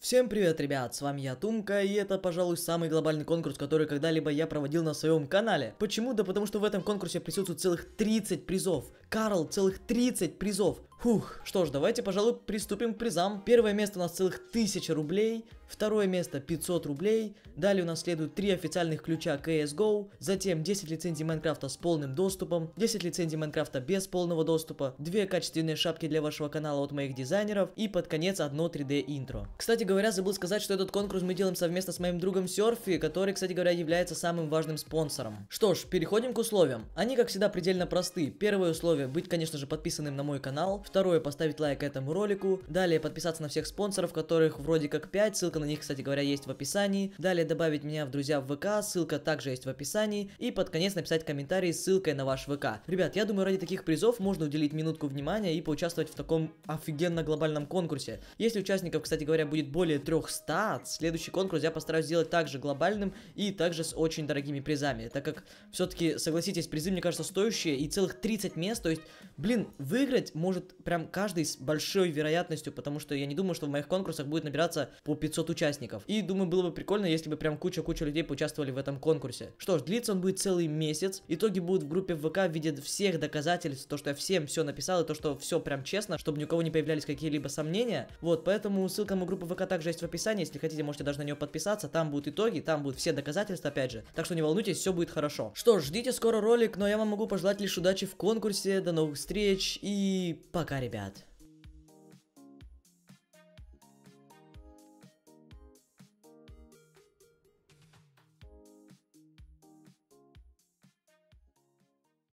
Всем привет, ребят, с вами я, Тумка, и это, пожалуй, самый глобальный конкурс, который когда-либо я проводил на своем канале. Почему? Да потому что в этом конкурсе присутствует целых 30 призов. Карл, целых 30 призов. Фух, что ж, давайте, пожалуй, приступим к призам. Первое место у нас целых 1000 рублей, второе место 500 рублей, далее у нас следует 3 официальных ключа CSGO, затем 10 лицензий Майнкрафта с полным доступом, 10 лицензий Майнкрафта без полного доступа, 2 качественные шапки для вашего канала от моих дизайнеров и под конец одно 3D интро. Кстати говоря, забыл сказать, что этот конкурс мы делаем совместно с моим другом Серфи, который, кстати говоря, является самым важным спонсором. Что ж, переходим к условиям. Они, как всегда, предельно просты. Первое условие быть, конечно же, подписанным на мой канал, Второе, поставить лайк этому ролику. Далее, подписаться на всех спонсоров, которых вроде как 5. Ссылка на них, кстати говоря, есть в описании. Далее, добавить меня в друзья в ВК. Ссылка также есть в описании. И под конец написать комментарий с ссылкой на ваш ВК. Ребят, я думаю, ради таких призов можно уделить минутку внимания и поучаствовать в таком офигенно глобальном конкурсе. Если участников, кстати говоря, будет более 300, следующий конкурс я постараюсь сделать также глобальным и также с очень дорогими призами. Так как, все-таки, согласитесь, призы, мне кажется, стоящие и целых 30 мест. То есть, блин, выиграть может прям каждый с большой вероятностью, потому что я не думаю, что в моих конкурсах будет набираться по 500 участников. И думаю, было бы прикольно, если бы прям куча-куча людей поучаствовали в этом конкурсе. Что ж, длится он будет целый месяц. Итоги будут в группе ВК в виде всех доказательств, то, что я всем все написал, и то, что все прям честно, чтобы ни у кого не появлялись какие-либо сомнения. Вот, поэтому ссылка на группу ВК также есть в описании, если хотите, можете даже на нее подписаться, там будут итоги, там будут все доказательства, опять же. Так что не волнуйтесь, все будет хорошо. Что ж, ждите скоро ролик, но я вам могу пожелать лишь удачи в конкурсе, до новых встреч и пока пока, ребят.